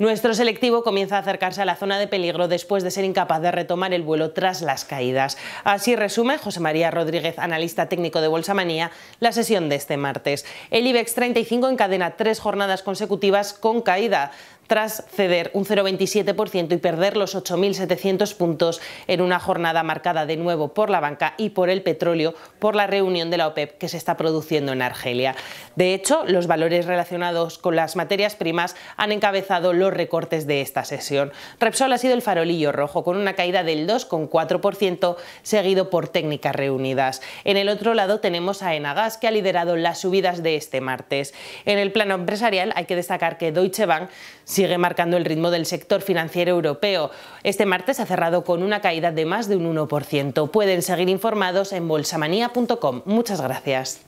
Nuestro selectivo comienza a acercarse a la zona de peligro después de ser incapaz de retomar el vuelo tras las caídas. Así resume José María Rodríguez, analista técnico de Bolsa Manía, la sesión de este martes. El IBEX 35 encadena tres jornadas consecutivas con caída tras ceder un 0,27% y perder los 8.700 puntos en una jornada marcada de nuevo por la banca y por el petróleo por la reunión de la OPEP que se está produciendo en Argelia. De hecho, los valores relacionados con las materias primas han encabezado los recortes de esta sesión. Repsol ha sido el farolillo rojo con una caída del 2,4% seguido por técnicas reunidas. En el otro lado tenemos a Enagas que ha liderado las subidas de este martes. En el plano empresarial hay que destacar que Deutsche Bank sigue marcando el ritmo del sector financiero europeo. Este martes ha cerrado con una caída de más de un 1%. Pueden seguir informados en bolsamanía.com. Muchas gracias.